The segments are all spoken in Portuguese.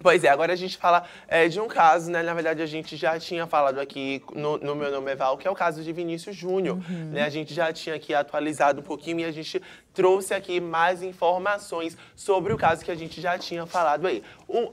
Pois é, agora a gente fala é, de um caso, né? Na verdade, a gente já tinha falado aqui no, no Meu Nome é Val, que é o caso de Vinícius Júnior. Uhum. Né? A gente já tinha aqui atualizado um pouquinho e a gente trouxe aqui mais informações sobre o caso que a gente já tinha falado aí.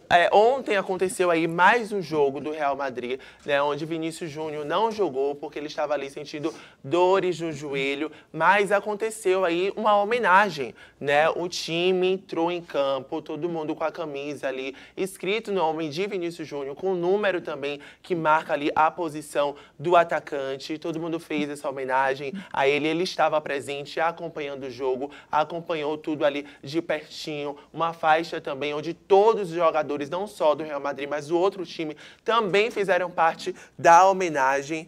é, ontem aconteceu aí mais um jogo do Real Madrid, né? Onde Vinícius Júnior não jogou porque ele estava ali sentindo dores no joelho, mas aconteceu aí uma homenagem, né? O time entrou em campo, todo mundo com a camisa ali e escrito no homem de Vinícius Júnior, com o um número também que marca ali a posição do atacante. Todo mundo fez essa homenagem a ele. Ele estava presente, acompanhando o jogo, acompanhou tudo ali de pertinho. Uma faixa também onde todos os jogadores, não só do Real Madrid, mas do outro time, também fizeram parte da homenagem.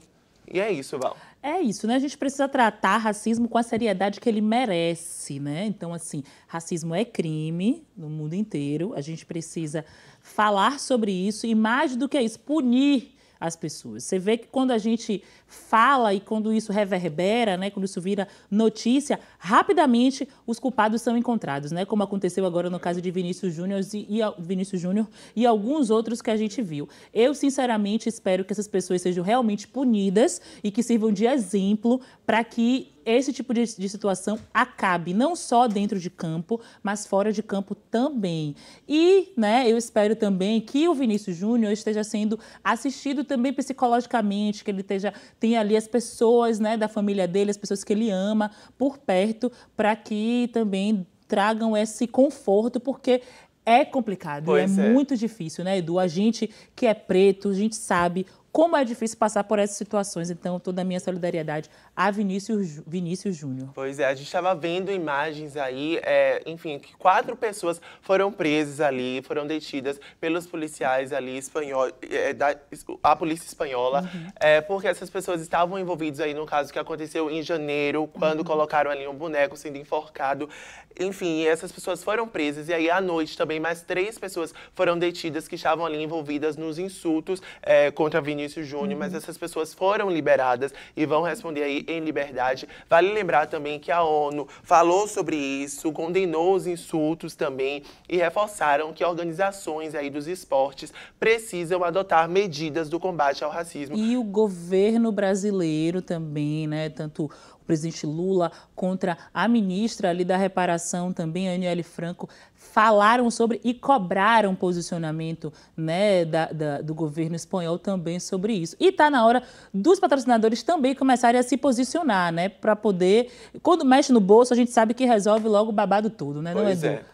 E é isso, Val. É isso, né? A gente precisa tratar racismo com a seriedade que ele merece, né? Então, assim, racismo é crime no mundo inteiro. A gente precisa falar sobre isso e, mais do que isso, punir as pessoas. Você vê que quando a gente fala e quando isso reverbera, né, quando isso vira notícia, rapidamente os culpados são encontrados, né, como aconteceu agora no caso de Vinícius Júnior e, e, Vinícius Júnior e alguns outros que a gente viu. Eu sinceramente espero que essas pessoas sejam realmente punidas e que sirvam de exemplo para que esse tipo de, de situação acabe, não só dentro de campo, mas fora de campo também. E né, eu espero também que o Vinícius Júnior esteja sendo assistido também psicologicamente, que ele esteja, tenha ali as pessoas né, da família dele, as pessoas que ele ama, por perto, para que também tragam esse conforto, porque é complicado, é, é, muito difícil, né, Edu? A gente que é preto, a gente sabe como é difícil passar por essas situações. Então, toda a minha solidariedade a Vinícius, Vinícius Júnior. Pois é, a gente estava vendo imagens aí, é, enfim, que quatro pessoas foram presas ali, foram detidas pelos policiais ali espanhol, é, da a polícia espanhola, uhum. é, porque essas pessoas estavam envolvidas aí no caso que aconteceu em janeiro, quando uhum. colocaram ali um boneco sendo enforcado. Enfim, essas pessoas foram presas e aí à noite também mais três pessoas foram detidas que estavam ali envolvidas nos insultos é, contra Vinícius Vinícius Júnior, uhum. mas essas pessoas foram liberadas e vão responder aí em liberdade. Vale lembrar também que a ONU falou sobre isso, condenou os insultos também e reforçaram que organizações aí dos esportes precisam adotar medidas do combate ao racismo. E o governo brasileiro também, né? Tanto presidente Lula, contra a ministra ali da reparação também, a Aniele Franco, falaram sobre e cobraram posicionamento né, da, da, do governo espanhol também sobre isso. E está na hora dos patrocinadores também começarem a se posicionar, né? Para poder. Quando mexe no bolso, a gente sabe que resolve logo o babado tudo, né? Pois não é, é.